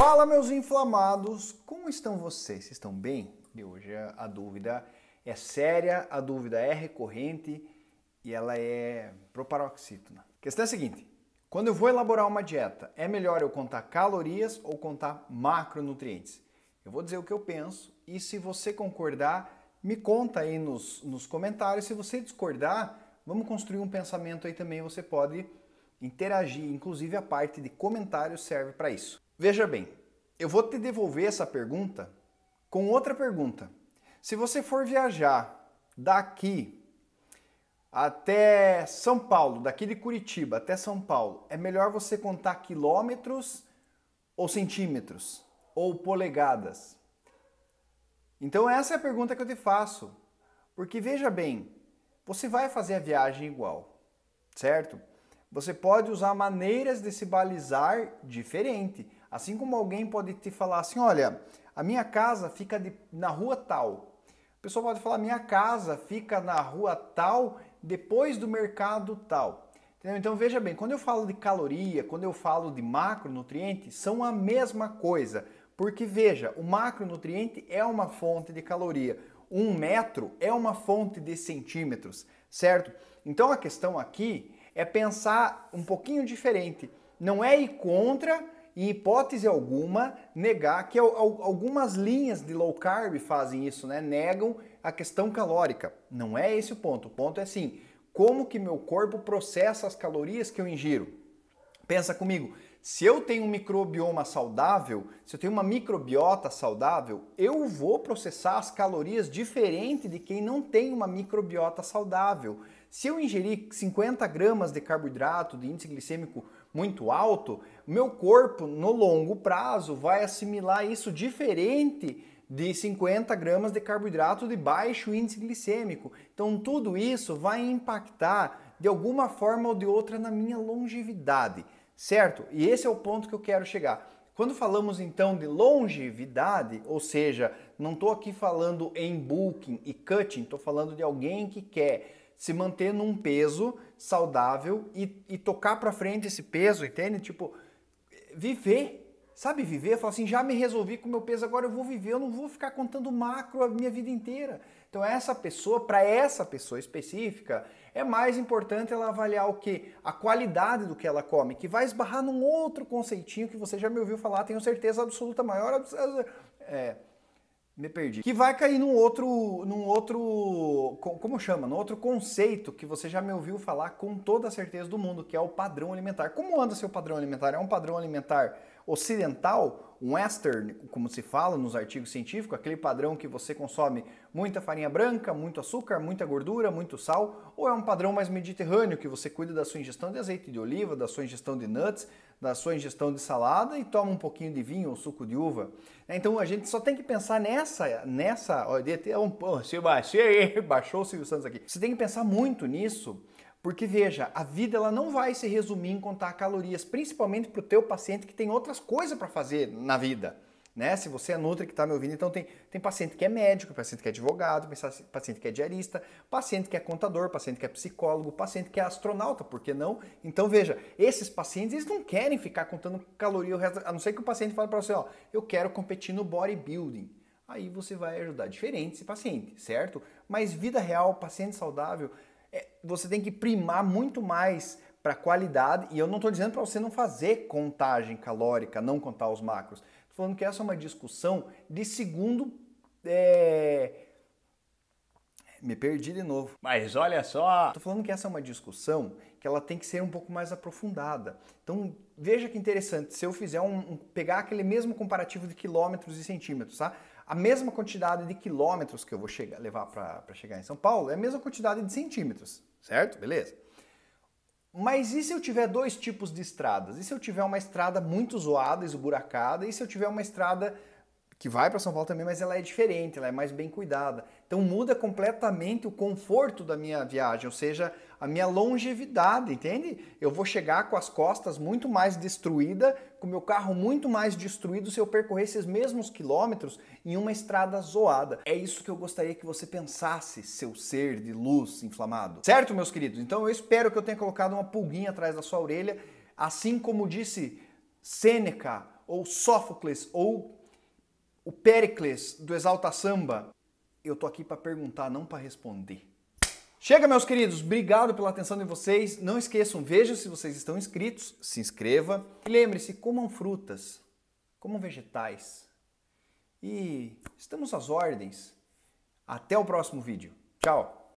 Fala, meus inflamados! Como estão vocês? estão bem? De hoje a dúvida é séria, a dúvida é recorrente e ela é proparoxítona. A questão é a seguinte: quando eu vou elaborar uma dieta, é melhor eu contar calorias ou contar macronutrientes? Eu vou dizer o que eu penso e se você concordar, me conta aí nos, nos comentários. Se você discordar, vamos construir um pensamento aí também. Você pode interagir, inclusive a parte de comentários serve para isso. Veja bem, eu vou te devolver essa pergunta com outra pergunta. Se você for viajar daqui até São Paulo, daqui de Curitiba até São Paulo, é melhor você contar quilômetros ou centímetros ou polegadas? Então essa é a pergunta que eu te faço. Porque veja bem, você vai fazer a viagem igual, certo? Você pode usar maneiras de se balizar diferente. Assim como alguém pode te falar assim: olha, a minha casa fica de, na rua tal. A pessoa pode falar: minha casa fica na rua tal, depois do mercado tal. Entendeu? Então veja bem: quando eu falo de caloria, quando eu falo de macronutriente, são a mesma coisa. Porque veja, o macronutriente é uma fonte de caloria. Um metro é uma fonte de centímetros, certo? Então a questão aqui é pensar um pouquinho diferente. Não é ir contra e hipótese alguma negar que algumas linhas de low carb fazem isso, né? Negam a questão calórica. Não é esse o ponto. O ponto é assim: como que meu corpo processa as calorias que eu ingiro? Pensa comigo, se eu tenho um microbioma saudável, se eu tenho uma microbiota saudável, eu vou processar as calorias diferente de quem não tem uma microbiota saudável. Se eu ingerir 50 gramas de carboidrato de índice glicêmico muito alto, meu corpo no longo prazo vai assimilar isso diferente de 50 gramas de carboidrato de baixo índice glicêmico. Então tudo isso vai impactar de alguma forma ou de outra na minha longevidade, certo? E esse é o ponto que eu quero chegar. Quando falamos então de longevidade, ou seja, não estou aqui falando em bulking e cutting, estou falando de alguém que quer se manter num peso saudável e, e tocar para frente esse peso, entende? Tipo, viver. Sabe viver? eu falo assim, já me resolvi com o meu peso, agora eu vou viver, eu não vou ficar contando macro a minha vida inteira. Então essa pessoa, para essa pessoa específica, é mais importante ela avaliar o que? A qualidade do que ela come, que vai esbarrar num outro conceitinho que você já me ouviu falar, tenho certeza absoluta maior. É, me perdi. Que vai cair num outro, num outro, como chama, num outro conceito que você já me ouviu falar com toda a certeza do mundo, que é o padrão alimentar. Como anda seu padrão alimentar? É um padrão alimentar ocidental, um western, como se fala nos artigos científicos, aquele padrão que você consome muita farinha branca, muito açúcar, muita gordura, muito sal, ou é um padrão mais mediterrâneo que você cuida da sua ingestão de azeite de oliva, da sua ingestão de nuts, da sua ingestão de salada e toma um pouquinho de vinho ou suco de uva. É, então a gente só tem que pensar nessa, nessa, olha, até um, se baixou, baixou o Silvio Santos aqui. Você tem que pensar muito nisso porque veja, a vida ela não vai se resumir em contar calorias, principalmente para o teu paciente que tem outras coisas para fazer na vida. Né? Se você é nutri que está me ouvindo, então tem, tem paciente que é médico, paciente que é advogado, paciente que é diarista, paciente que é contador, paciente que é psicólogo, paciente que é astronauta, por que não? Então veja, esses pacientes eles não querem ficar contando caloria o resto, a não ser que o paciente fale para você, ó, eu quero competir no bodybuilding. Aí você vai ajudar diferente esse paciente, certo? Mas vida real, paciente saudável, é, você tem que primar muito mais para qualidade, e eu não estou dizendo para você não fazer contagem calórica, não contar os macros. Estou falando que essa é uma discussão de segundo. É... Me perdi de novo. Mas olha só! Estou falando que essa é uma discussão que ela tem que ser um pouco mais aprofundada. Então veja que interessante, se eu fizer um. um pegar aquele mesmo comparativo de quilômetros e centímetros, tá? a mesma quantidade de quilômetros que eu vou chegar, levar para chegar em São Paulo é a mesma quantidade de centímetros, certo? Beleza. Mas e se eu tiver dois tipos de estradas? E se eu tiver uma estrada muito zoada, esburacada? E se eu tiver uma estrada que vai para São Paulo também, mas ela é diferente, ela é mais bem cuidada? Então muda completamente o conforto da minha viagem, ou seja, a minha longevidade, entende? Eu vou chegar com as costas muito mais destruída, com meu carro muito mais destruído se eu percorrer esses mesmos quilômetros em uma estrada zoada. É isso que eu gostaria que você pensasse, seu ser de luz inflamado. Certo, meus queridos? Então eu espero que eu tenha colocado uma pulguinha atrás da sua orelha, assim como disse Sêneca ou Sófocles ou o Pericles do Exalta Samba, eu tô aqui para perguntar, não para responder. Chega, meus queridos, obrigado pela atenção de vocês. Não esqueçam, vejam se vocês estão inscritos, se inscreva. E lembre-se, comam frutas, comam vegetais. E estamos às ordens. Até o próximo vídeo. Tchau!